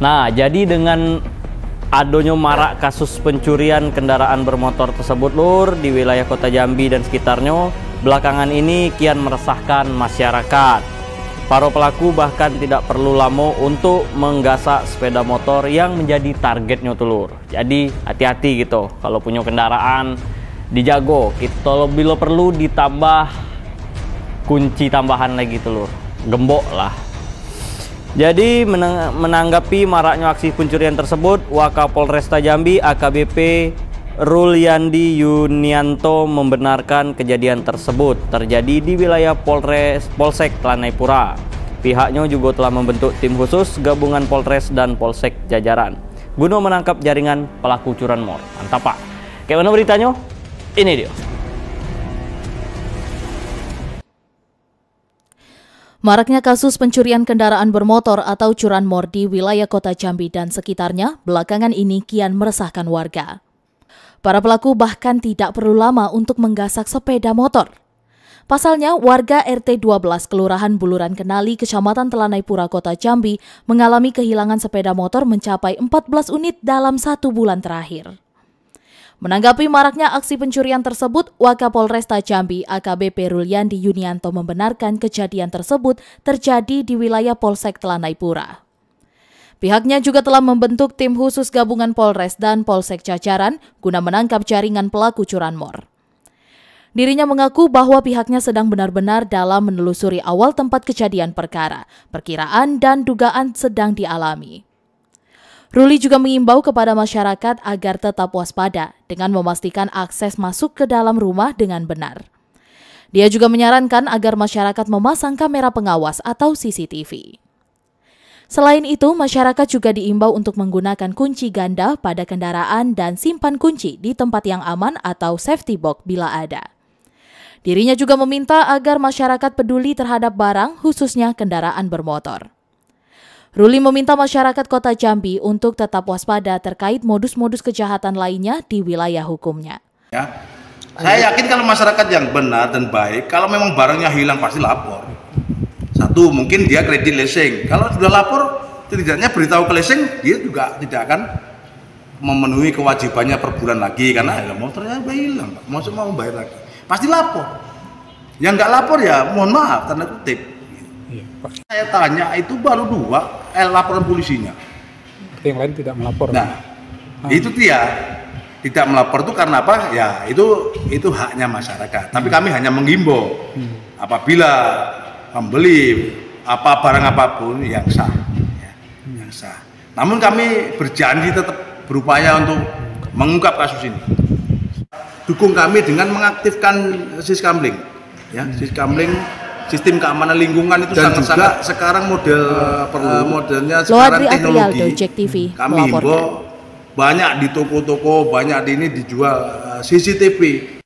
Nah, jadi dengan adonyo marak kasus pencurian kendaraan bermotor tersebut lur di wilayah kota Jambi dan sekitarnya belakangan ini kian meresahkan masyarakat para pelaku bahkan tidak perlu lama untuk menggasak sepeda motor yang menjadi targetnya telur jadi hati-hati gitu kalau punya kendaraan dijago kita lebih lo perlu ditambah kunci tambahan lagi telur gembok lah jadi menanggapi maraknya aksi pencurian tersebut, Wakapolresta Jambi AKBP Ruliandi Yunianto membenarkan kejadian tersebut terjadi di wilayah Polres Polsek Tlanaipura. Pihaknya juga telah membentuk tim khusus gabungan Polres dan Polsek Jajaran guna menangkap jaringan pelaku curanmor. Mantap Pak. Kayak mana beritanya? Ini dia. Maraknya kasus pencurian kendaraan bermotor atau curanmor di wilayah kota Jambi dan sekitarnya belakangan ini kian meresahkan warga. Para pelaku bahkan tidak perlu lama untuk menggasak sepeda motor. Pasalnya, warga RT 12 Kelurahan Buluran Kenali, Kecamatan Telanai-Pura, Kota Jambi mengalami kehilangan sepeda motor mencapai 14 unit dalam satu bulan terakhir. Menanggapi maraknya aksi pencurian tersebut, Wakapolresta Jambi AKBP di Yunianto membenarkan kejadian tersebut terjadi di wilayah Polsek Telanaipura. Pihaknya juga telah membentuk tim khusus gabungan Polres dan Polsek Cacaran guna menangkap jaringan pelaku curanmor. Dirinya mengaku bahwa pihaknya sedang benar-benar dalam menelusuri awal tempat kejadian perkara, perkiraan, dan dugaan sedang dialami. Ruli juga mengimbau kepada masyarakat agar tetap waspada dengan memastikan akses masuk ke dalam rumah dengan benar. Dia juga menyarankan agar masyarakat memasang kamera pengawas atau CCTV. Selain itu, masyarakat juga diimbau untuk menggunakan kunci ganda pada kendaraan dan simpan kunci di tempat yang aman atau safety box bila ada. Dirinya juga meminta agar masyarakat peduli terhadap barang, khususnya kendaraan bermotor. Ruli meminta masyarakat kota Jambi untuk tetap waspada terkait modus-modus kejahatan lainnya di wilayah hukumnya. Ya, saya yakin kalau masyarakat yang benar dan baik, kalau memang barangnya hilang pasti lapor. Satu, mungkin dia kredit leasing. Kalau sudah lapor, setidaknya beritahu ke leasing, dia juga tidak akan memenuhi kewajibannya per bulan lagi karena ya, motornya udah hilang, maksud mau bayar lagi. Pasti lapor. Yang nggak lapor ya mohon maaf tanda kutip. Iya, saya tanya itu baru dua eh, laporan polisinya. Tapi yang lain tidak melapor. Nah, ah. itu dia tidak melapor itu karena apa? Ya itu itu haknya masyarakat. Tapi hmm. kami hanya menghimbau hmm. apabila membeli apa barang apapun yang sah, ya, hmm. yang sah. Namun kami berjanji tetap berupaya untuk mengungkap kasus ini. Dukung kami dengan mengaktifkan siskamling, ya siskamling sistem keamanan lingkungan itu sangat, sangat sekarang model uh, modelnya sekarang Loadri teknologi TV hmm. kami himbau banyak di toko-toko banyak di ini dijual eh, CCTV